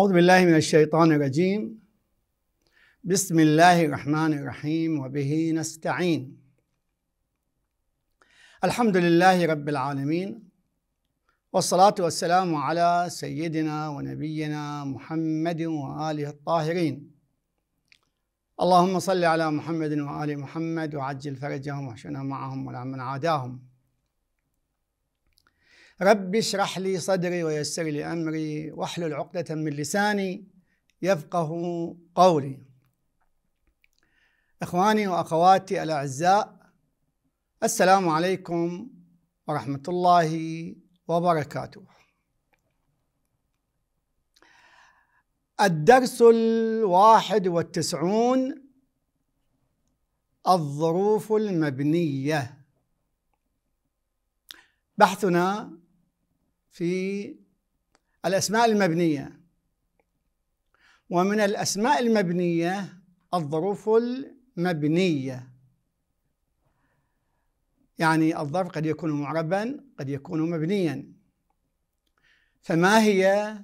أعوذ بالله من الشيطان الرجيم بسم الله الرحمن الرحيم وبه نستعين الحمد لله رب العالمين والصلاة والسلام على سيدنا ونبينا محمد وآله الطاهرين اللهم صل على محمد وآل محمد وعجل فرجهم وحشنا معهم ولا من عاداهم رب اشرح لي صدري ويسر لي أمري واحلل عقدة من لساني يفقه قولي إخواني وأخواتي الأعزاء السلام عليكم ورحمة الله وبركاته الدرس الواحد والتسعون الظروف المبنية بحثنا في الأسماء المبنية ومن الأسماء المبنية الظروف المبنية يعني الظرف قد يكون معربا قد يكون مبنيا فما هي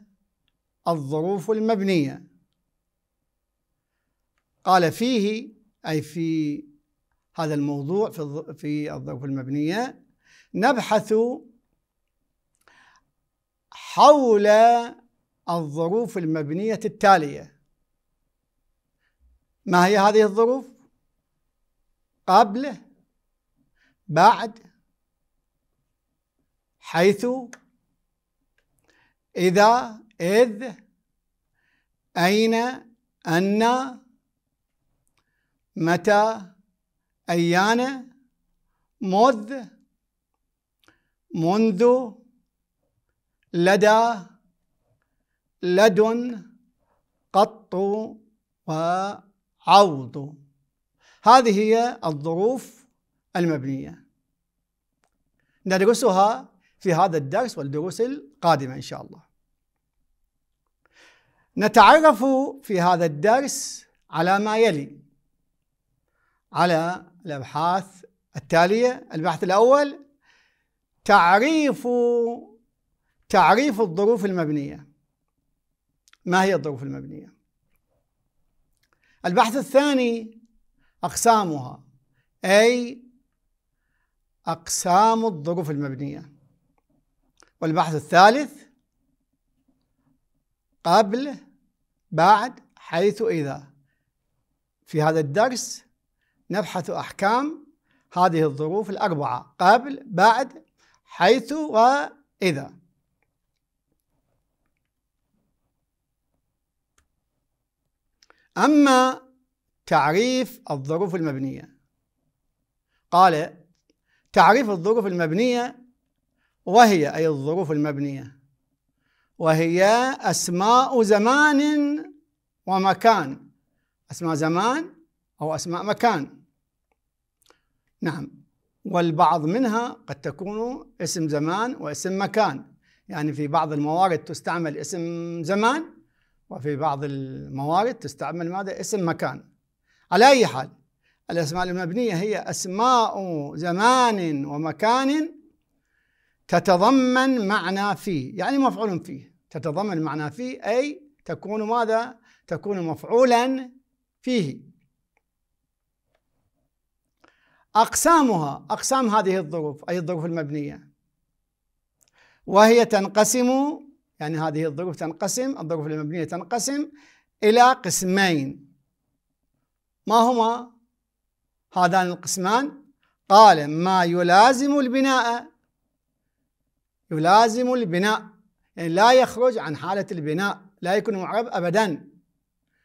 الظروف المبنية قال فيه أي في هذا الموضوع في الظروف المبنية نبحث حول الظروف المبنية التالية ما هي هذه الظروف؟ قبل بعد حيث إذا إذ أين أن متى أيان مذ منذ لدى لدن قط وعوض هذه هي الظروف المبنية ندرسها في هذا الدرس والدروس القادمة إن شاء الله نتعرف في هذا الدرس على ما يلي على الأبحاث التالية البحث الأول تعريف تعريف الظروف المبنية ما هي الظروف المبنية؟ البحث الثاني أقسامها أي أقسام الظروف المبنية والبحث الثالث قبل بعد حيث إذا في هذا الدرس نبحث أحكام هذه الظروف الأربعة قبل بعد حيث وإذا أما تعريف الظروف المبنية قال تعريف الظروف المبنية وهي أي الظروف المبنية وهي أسماء زمان ومكان أسماء زمان أو أسماء مكان نعم والبعض منها قد تكون اسم زمان واسم مكان يعني في بعض الموارد تستعمل اسم زمان وفي بعض الموارد تستعمل ماذا اسم مكان على أي حال الأسماء المبنية هي أسماء زمان ومكان تتضمن معنى فيه يعني مفعول فيه تتضمن معنى فيه أي تكون ماذا تكون مفعولا فيه أقسامها أقسام هذه الظروف أي الظروف المبنية وهي تنقسم يعني هذه الظروف تنقسم الظروف المبنية تنقسم إلى قسمين ما هما هذان القسمان قال ما يلازم البناء يلازم البناء يعني لا يخرج عن حالة البناء لا يكون معرب أبدا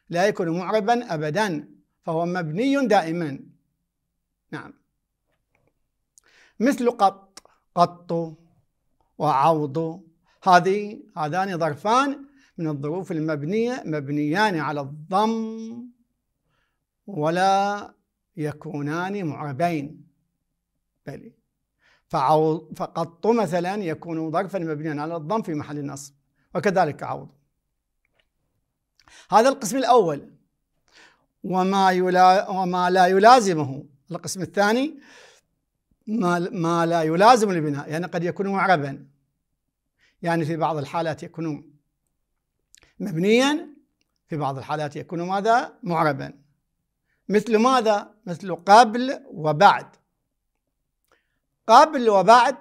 لا يكون معربا أبدا فهو مبني دائما نعم مثل قط قط وعوض هذه هذان ظرفان من الظروف المبنية مبنيان على الضم ولا يكونان معربين بل فقط مثلا يكون ظرفا مبنيا على الضم في محل النصب وكذلك عوض هذا القسم الأول وما, يلا وما لا يلازمه القسم الثاني ما, ما لا يلازم البناء يعني قد يكون معربا يعني في بعض الحالات يكون مبنيا في بعض الحالات يكون ماذا معربا مثل ماذا مثل قبل وبعد قبل وبعد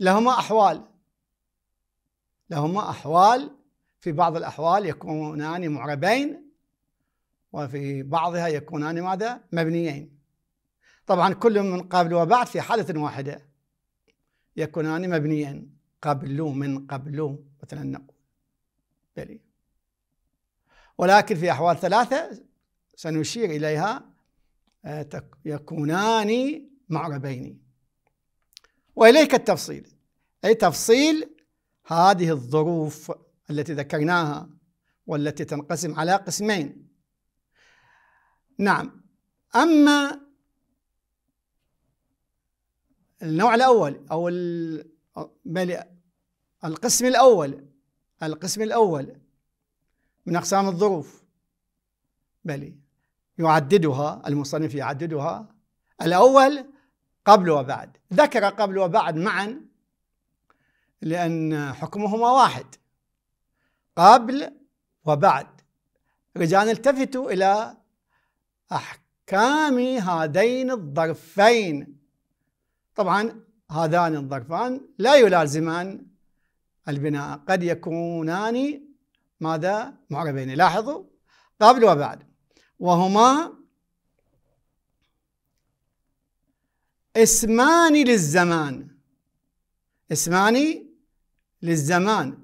لهما أحوال لهما أحوال في بعض الأحوال يكونان معربين وفي بعضها يكونان ماذا مبنيين طبعا كل من قبل وبعد في حالة واحدة يكونان مبنيين قبل من قبل مثلا نقول بلي ولكن في أحوال ثلاثة سنشير إليها آه، يكونان معربين وإليك التفصيل أي تفصيل هذه الظروف التي ذكرناها والتي تنقسم على قسمين نعم أما النوع الأول أو القسم الأول القسم الأول من أقسام الظروف بل يعددها المصنف يعددها الأول قبل وبعد ذكر قبل وبعد معا لأن حكمهما واحد قبل وبعد رجاء التفتوا إلى أحكام هذين الظرفين طبعا هذان الظرفان لا يلازمان البناء قد يكونان ماذا معربين لاحظوا قبل وبعد وهما اسمان للزمان اسمان للزمان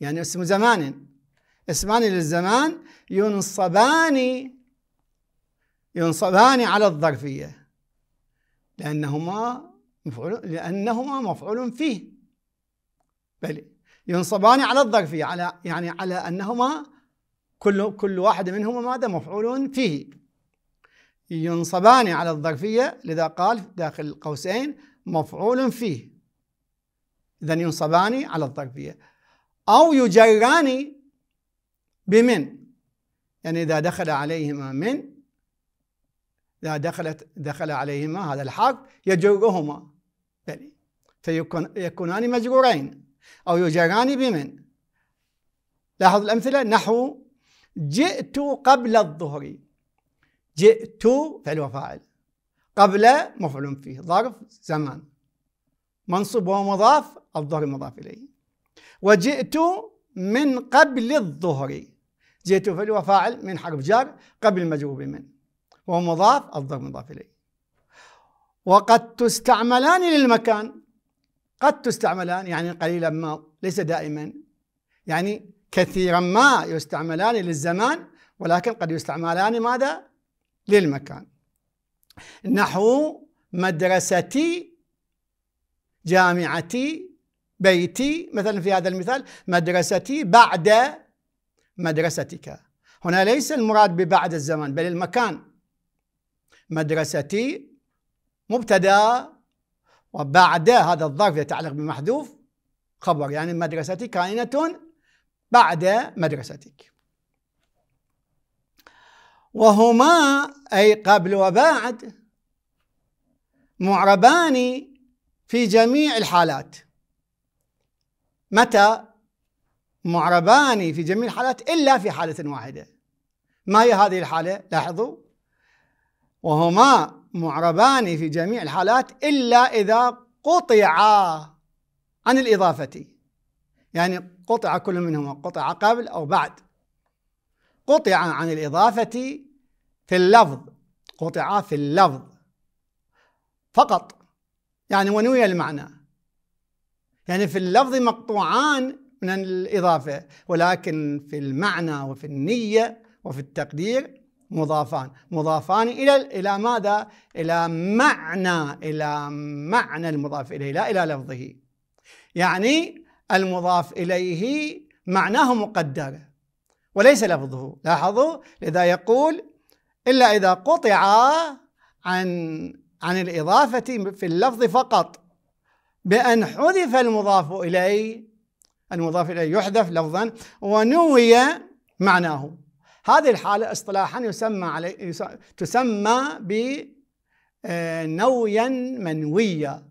يعني اسم زمان اسمان للزمان ينصبان ينصبان على الظرفية لأنهما مفعول لأنهما مفعول فيه بل ينصبان على الظرفية على يعني على أنهما كل كل واحد منهما ماذا مفعول فيه ينصبان على الظرفية لذا قال داخل القوسين مفعول فيه إذا ينصبان على الظرفية أو يجران بمن يعني إذا دخل عليهما من إذا دخلت دخل عليهما هذا الحرف يجرهما يعني فيكونان مجرورين أو يجران بمن لاحظ الأمثلة نحو جئت قبل الظهر جئت فعل وفاعل قبل مفعول فيه ظرف زمان منصوب ومضاف الظهر مضاف إليه وجئت من قبل الظهر جئت فعل وفاعل من حرف جار قبل المجهول بمن ومضاف الظهر مضاف إليه وقد تستعملان للمكان قد تستعملان يعني قليلا ما ليس دائما يعني كثيرا ما يستعملان للزمان ولكن قد يستعملان ماذا للمكان نحو مدرستي جامعتي بيتي مثلا في هذا المثال مدرستي بعد مدرستك هنا ليس المراد ببعد الزمان بل المكان مدرستي مبتدا وبعد هذا الظرف يتعلق بمحذوف خبر يعني مدرستي كائنة بعد مدرستك وهما أي قبل وبعد معربان في جميع الحالات متى معربان في جميع الحالات إلا في حالة واحدة ما هي هذه الحالة لاحظوا وهما معربان في جميع الحالات إلا إذا قطعا عن الإضافة يعني قطع كل منهما قطع قبل أو بعد قطع عن الإضافة في اللفظ قطع في اللفظ فقط يعني ونوي المعنى يعني في اللفظ مقطوعان من الإضافة ولكن في المعنى وفي النية وفي التقدير مضافان مضافان إلى إلى ماذا؟ إلى معنى إلى معنى المضاف إليه لا إلى لفظه يعني المضاف إليه معناه مقدر وليس لفظه لاحظوا لذا يقول إلا إذا قطع عن عن الإضافة في اللفظ فقط بأن حذف المضاف إليه المضاف إليه يحذف لفظا ونوي معناه هذه الحالة اصطلاحا يسمى علي تسمى ب آه، نويا منويا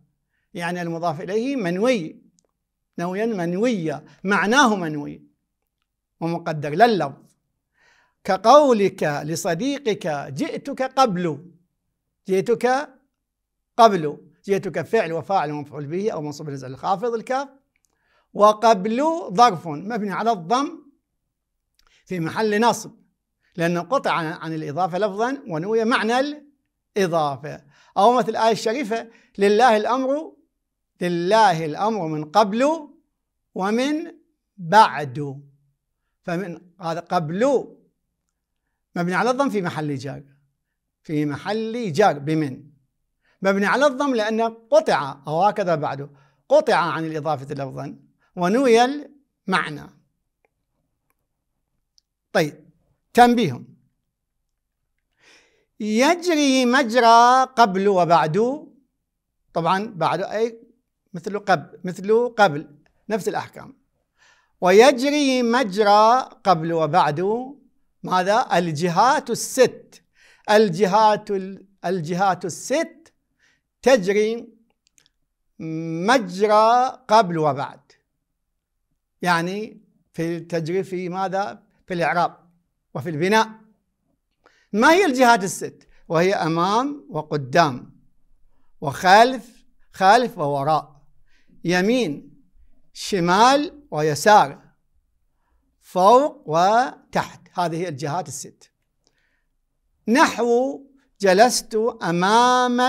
يعني المضاف إليه منوي نويا منويا معناه منوي ومقدر لا اللفظ كقولك لصديقك جئتك قبل جئتك قبل جئتك فعل وفاعل ومفعول به أو منصوب نزل الخافض الكاف وقبل ظرف مبني على الضم في محل نصب لأنه قطع عن الإضافة لفظا ونوي معنى الإضافة أو مثل الآية الشريفة لله الأمر لله الأمر من قبل ومن بعد فمن هذا قبل مبني على الضم في محل جار في محل جار بمن مبني على الضم لأنه قطع أو هكذا بعده قطع عن الإضافة لفظا ونوي المعنى طيب تنبيه يجري مجرى قبل وبعد طبعا بعد أي مثل قبل مثل قبل نفس الأحكام ويجري مجرى قبل وبعد ماذا الجهات الست الجهات الجهات الست تجري مجرى قبل وبعد يعني في تجري في ماذا في الإعراب وفي البناء ما هي الجهات الست وهي أمام وقدام وخلف خلف ووراء يمين شمال ويسار فوق وتحت هذه الجهات الست نحو جلست أمام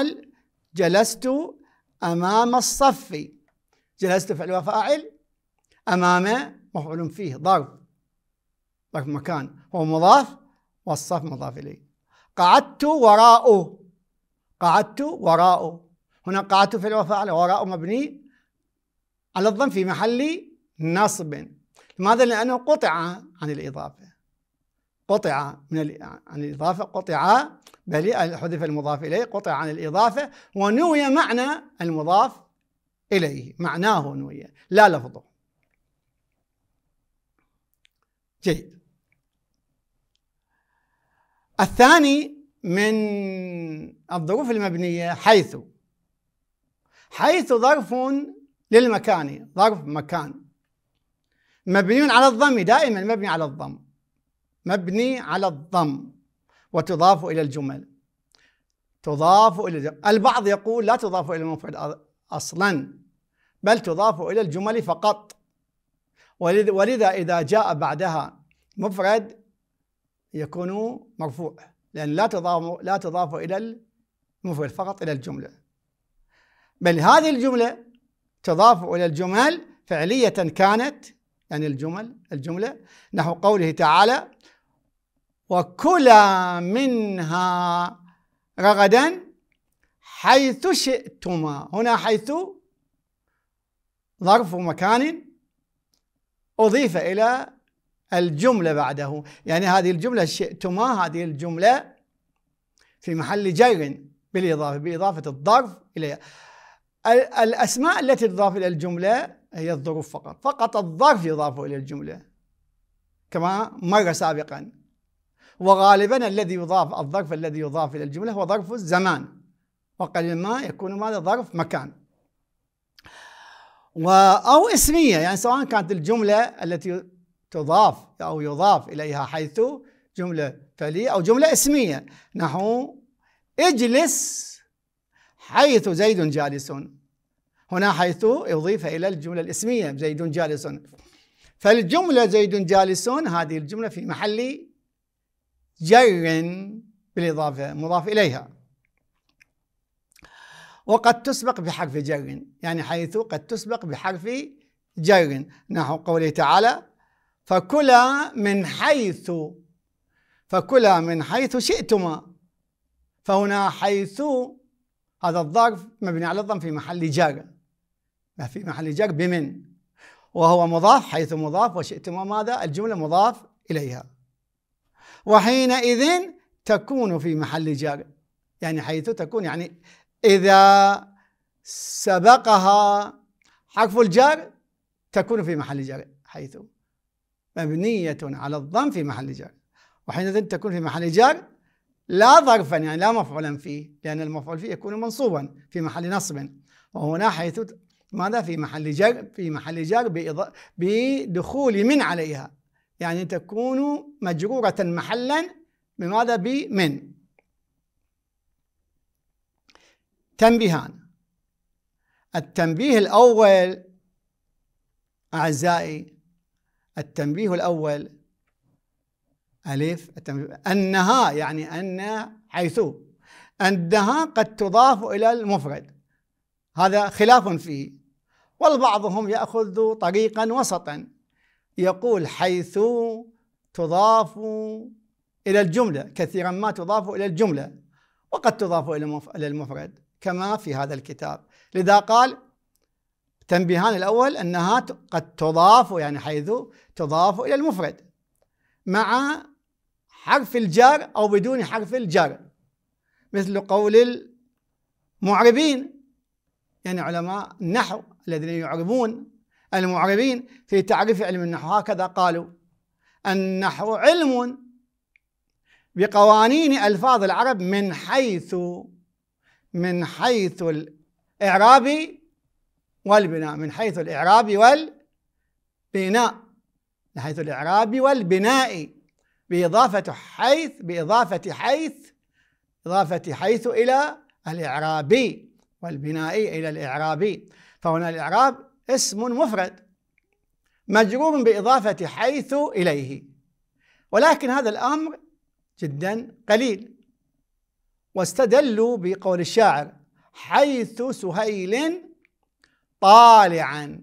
جلست أمام الصف جلست فعل وفاعل أمام مفعول فيه ضرب ضرب مكان ومضاف والصف مضاف إليه قعدت وراءه قعدت وراءه هنا قعدت في الوفاء وراء مبني على الضم في محل نصب لماذا؟ لأنه قطع عن الإضافة قطع من ال... عن الإضافة قطع بل حذف المضاف إليه قطع عن الإضافة ونوي معنى المضاف إليه معناه نوي لا لفظه جيد الثاني من الظروف المبنية حيث حيث ظرف للمكان ظرف مكان مبني على الضم دائما مبني على الضم مبني على الضم وتضاف إلى الجمل تضاف إلى الجمل. البعض يقول لا تضاف إلى المفرد أصلا بل تضاف إلى الجمل فقط ولذا إذا جاء بعدها مفرد يكون مرفوع لأن لا تضاف لا تضاف إلى المفرد فقط إلى الجملة بل هذه الجملة تضاف إلى الجمل فعلية كانت يعني الجمل الجملة نحو قوله تعالى وكلا منها رغدا حيث شئتما هنا حيث ظرف مكان أضيف إلى الجملة بعده يعني هذه الجملة شئتما هذه الجملة في محل جر بالإضافة بإضافة الظرف إليها الأسماء التي تضاف إلى الجملة هي الظروف فقط فقط الظرف يضاف إلى الجملة كما مر سابقا وغالبا الذي يضاف الظرف الذي يضاف إلى الجملة هو ظرف الزمان وقل ما يكون ماذا ظرف مكان أو اسمية يعني سواء كانت الجملة التي تضاف أو يضاف إليها حيث جملة فعلية أو جملة اسمية نحو اجلس حيث زيد جالس هنا حيث يضيف إلى الجملة الاسمية زيد جالس فالجملة زيد جالس هذه الجملة في محل جر بالإضافة مضاف إليها وقد تسبق بحرف جر يعني حيث قد تسبق بحرف جر نحو قوله تعالى فكلا من حيث فكلا من حيث شئتما فهنا حيث هذا الظرف مبني على الضم في محل جار في محل جر بمن وهو مضاف حيث مضاف وشئتما ماذا الجملة مضاف إليها وحينئذ تكون في محل جر يعني حيث تكون يعني إذا سبقها حرف الجر تكون في محل جر حيث مبنية على الضم في محل جر وحينئذ تكون في محل جر لا ظرفا يعني لا مفعولا فيه لأن المفعول فيه يكون منصوبا في محل نصب وهنا حيث ماذا في محل جر في محل جر بدخول من عليها يعني تكون مجرورة محلا بماذا بمن تنبيهان التنبيه الأول أعزائي التنبيه الأول ألف التنبيه أنها يعني أن حيث أنها قد تضاف إلى المفرد هذا خلاف فيه والبعضهم يأخذ طريقا وسطا يقول حيث تضاف إلى الجملة كثيرا ما تضاف إلى الجملة وقد تضاف إلى المفرد كما في هذا الكتاب لذا قال تنبيهان الأول أنها قد تضاف يعني حيث تضاف إلى المفرد مع حرف الجر أو بدون حرف الجر مثل قول المعربين يعني علماء النحو الذين يعربون المعربين في تعريف علم النحو هكذا قالوا النحو علم بقوانين ألفاظ العرب من حيث من حيث الإعراب والبناء من حيث الإعراب والبناء من حيث الإعراب والبناء بإضافة حيث بإضافة حيث إضافة حيث إلى الإعرابي والبنائي إلى الإعرابي فهنا الإعراب اسم مفرد مجرور بإضافة حيث إليه ولكن هذا الأمر جدا قليل واستدلوا بقول الشاعر حيث سهيل طالعا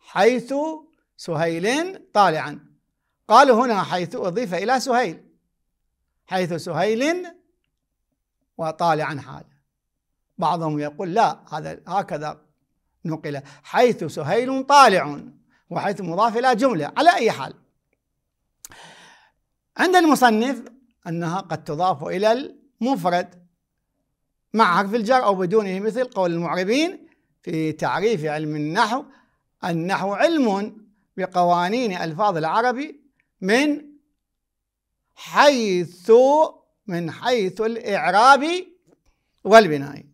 حيث سهيل طالعا قالوا هنا حيث أضيف إلى سهيل حيث سهيل وطالعا حال بعضهم يقول لا هذا هكذا نقل حيث سهيل طالع وحيث مضاف إلى جملة على أي حال عند المصنف أنها قد تضاف إلى المفرد مع حرف الجر أو بدونه مثل قول المعربين في تعريف علم النحو النحو علم بقوانين الفاظ العربي من حيث من حيث الإعراب والبناء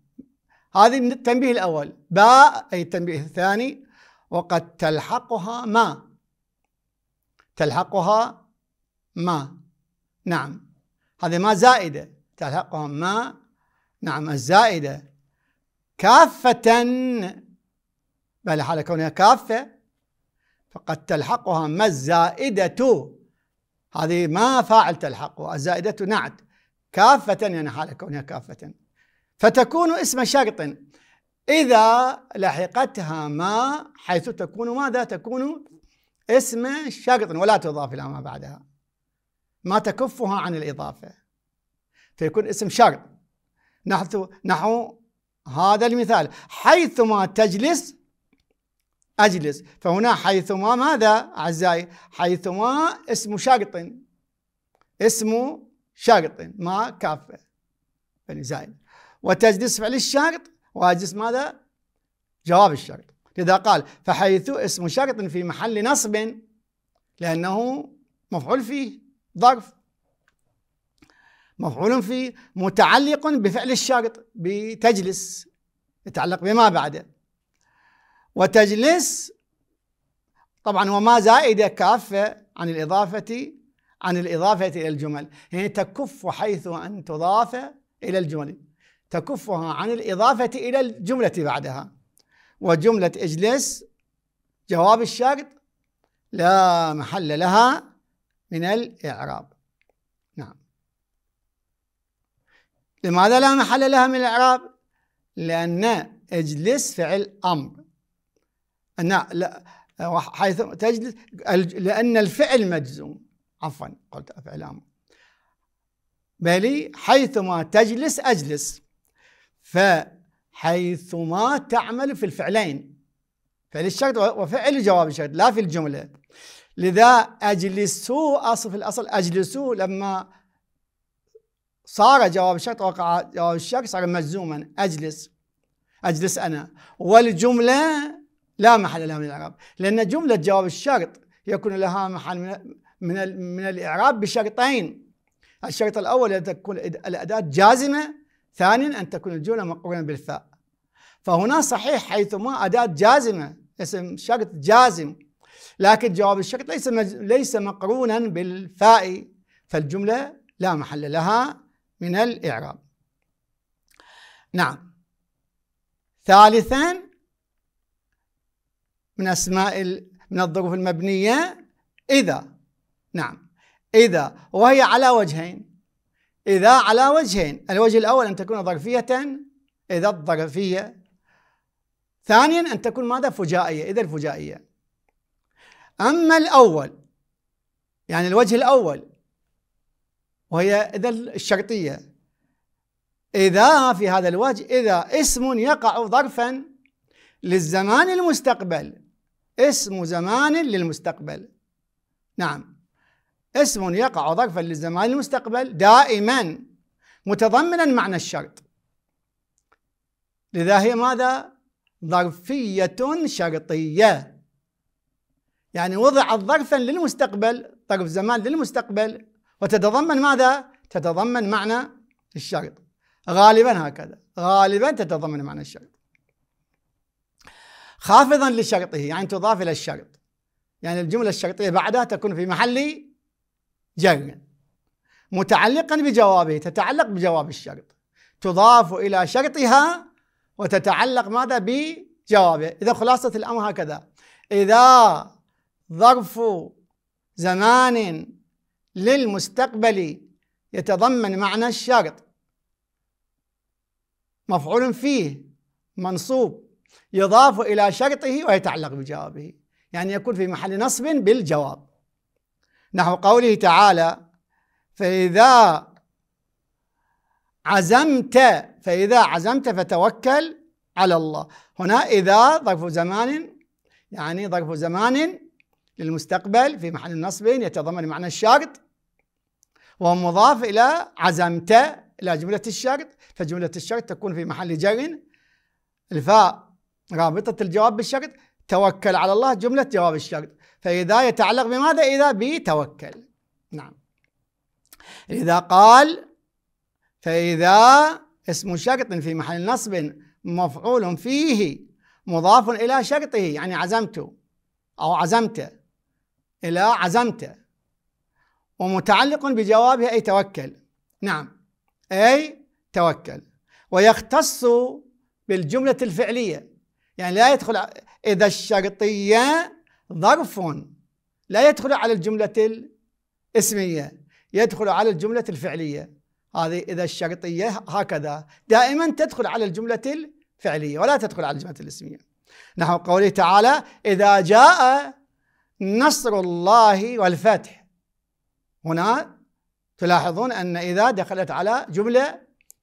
هذه التنبيه الأول باء أي التنبيه الثاني وقد تلحقها ما تلحقها ما نعم هذه ما زائدة تلحقها ما نعم الزائدة كافة بل حال كونها كافة فقد تلحقها ما الزائدة هذه ما فاعل تلحقها الزائدة نعت كافة يعني حال كونها كافة فتكون اسم شرط إذا لحقتها ما حيث تكون ماذا تكون اسم شرط ولا تضاف إلى ما بعدها ما تكفها عن الإضافة فيكون اسم شرط نحو نحو هذا المثال حيثما تجلس أجلس فهنا حيثما ماذا أعزائي حيثما اسم شرط اسم شرط ما كافة يعني زائد وتجلس فعل الشرط واجلس ماذا جواب الشرط لذا قال فحيث اسم شرط في محل نصب لأنه مفعول فيه ظرف مفعول في متعلق بفعل الشرط بتجلس يتعلق بما بعده وتجلس طبعا وما زائدة كافة عن الإضافة عن الإضافة إلى الجمل يعني تكف حيث أن تضاف إلى الجمل تكفها عن الإضافة إلى الجملة بعدها وجملة اجلس جواب الشرط لا محل لها من الإعراب لماذا لا محل لها من الإعراب؟ لأن اجلس فعل أمر أنا لا حيث تجلس لأن الفعل مجزوم عفوا قلت فعل أمر بل حيثما تجلس أجلس فحيثما تعمل في الفعلين فعل الشرط وفعل جواب الشرط لا في الجملة لذا أجلسوا أصل في الأصل أجلسوا لما صار جواب الشرط وقع جواب الشرط صار مجزوما أجلس أجلس أنا والجملة لا محل لها من الإعراب لأن جملة جواب الشرط يكون لها محل من من من الإعراب بشرطين الشرط الأول أن تكون الأداة جازمة ثانيا أن تكون الجملة مقرونة بالفاء فهنا صحيح حيثما أداة جازمة اسم شرط جازم لكن جواب الشرط ليس ليس مقرونا بالفاء فالجملة لا محل لها من الإعراب نعم ثالثا من أسماء من الظروف المبنية إذا نعم إذا وهي على وجهين إذا على وجهين الوجه الأول أن تكون ظرفية إذا الظرفية ثانيا أن تكون ماذا فجائية إذا الفجائية أما الأول يعني الوجه الأول وهي إذا الشرطية إذا في هذا الوجه إذا اسم يقع ظرفا للزمان المستقبل اسم زمان للمستقبل نعم اسم يقع ظرفا للزمان المستقبل دائما متضمنا معنى الشرط لذا هي ماذا ظرفية شرطية يعني وضعت ظرفا للمستقبل ظرف زمان للمستقبل وتتضمن ماذا؟ تتضمن معنى الشرط غالبا هكذا غالبا تتضمن معنى الشرط خافضا لشرطه يعني تضاف إلى الشرط يعني الجملة الشرطية بعدها تكون في محل جر متعلقا بجوابه تتعلق بجواب الشرط تضاف إلى شرطها وتتعلق ماذا بجوابه إذا خلاصة الأمر هكذا إذا ظرف زمان للمستقبل يتضمن معنى الشرط مفعول فيه منصوب يضاف إلى شرطه ويتعلق بجوابه يعني يكون في محل نصب بالجواب نحو قوله تعالى فإذا عزمت فإذا عزمت فتوكل على الله هنا إذا ظرف زمان يعني ظرف زمان للمستقبل في محل نصب يتضمن معنى الشرط ومضاف إلى عزمت إلى جملة الشرط فجملة الشرط تكون في محل جر الفاء رابطة الجواب بالشرط توكل على الله جملة جواب الشرط فإذا يتعلق بماذا إذا بتوكل نعم إذا قال فإذا اسم شرط في محل نصب مفعول فيه مضاف إلى شرطه يعني عزمت أو عزمت إلى عزمته ومتعلق بجوابه أي توكل نعم أي توكل ويختص بالجملة الفعلية يعني لا يدخل إذا الشرطية ظرف لا يدخل على الجملة الاسمية يدخل على الجملة الفعلية هذه إذا الشرطية هكذا دائما تدخل على الجملة الفعلية ولا تدخل على الجملة الاسمية نحو قوله تعالى إذا جاء نصر الله والفتح هنا تلاحظون أن إذا دخلت على جملة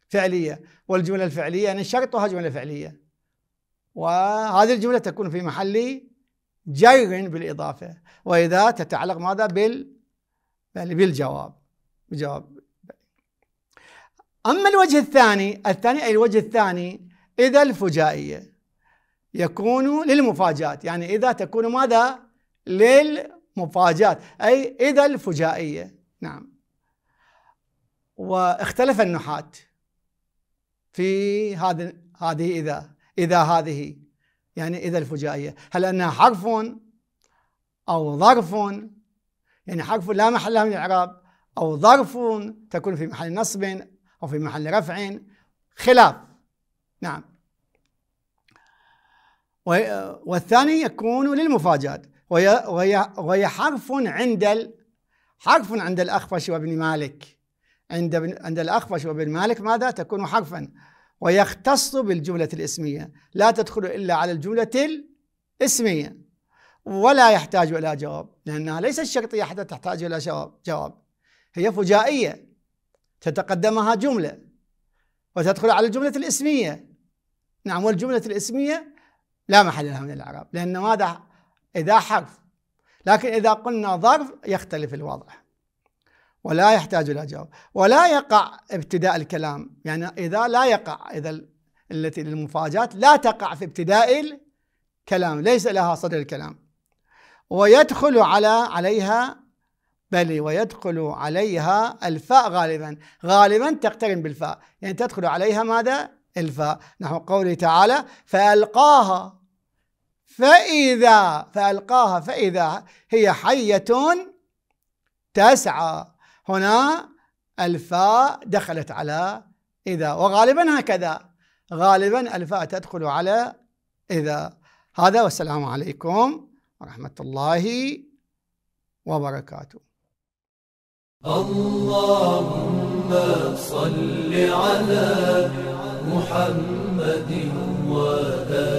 فعلية والجملة الفعلية يعني شرطها جملة فعلية وهذه الجملة تكون في محل جر بالإضافة وإذا تتعلق ماذا بال يعني بالجواب بجواب أما الوجه الثاني الثاني أي الوجه الثاني إذا الفجائية يكون للمفاجآت يعني إذا تكون ماذا للمفاجآت أي إذا الفجائية نعم واختلف النحاة في هذا هذه إذا إذا هذه يعني إذا الفجائية هل أنها حرف أو ظرف يعني حرف لا محل لها من الإعراب أو ظرف تكون في محل نصب أو في محل رفع خلاف نعم والثاني يكون للمفاجآت وهي, وهي, وهي حرف عند ال حرف عند الأخفش وابن مالك عند عند الأخفش وابن مالك ماذا تكون حرفا ويختص بالجملة الاسمية لا تدخل إلا على الجملة الاسمية ولا يحتاج إلى جواب لأنها ليست شرطية حتى تحتاج إلى جواب هي فجائية تتقدمها جملة وتدخل على الجملة الاسمية نعم والجملة الاسمية لا محل لها من الإعراب لأن ماذا إذا حرف لكن إذا قلنا ظرف يختلف الوضع ولا يحتاج إلى جواب ولا يقع ابتداء الكلام يعني إذا لا يقع إذا التي للمفاجات لا تقع في ابتداء الكلام ليس لها صدر الكلام ويدخل على عليها بل ويدخل عليها الفاء غالبا غالبا تقترن بالفاء يعني تدخل عليها ماذا الفاء نحو قوله تعالى فألقاها فإذا فألقاها فإذا هي حية تسعى هنا الفاء دخلت على إذا وغالبا هكذا غالبا الفاء تدخل على إذا هذا والسلام عليكم ورحمة الله وبركاته اللهم صل على محمد وآله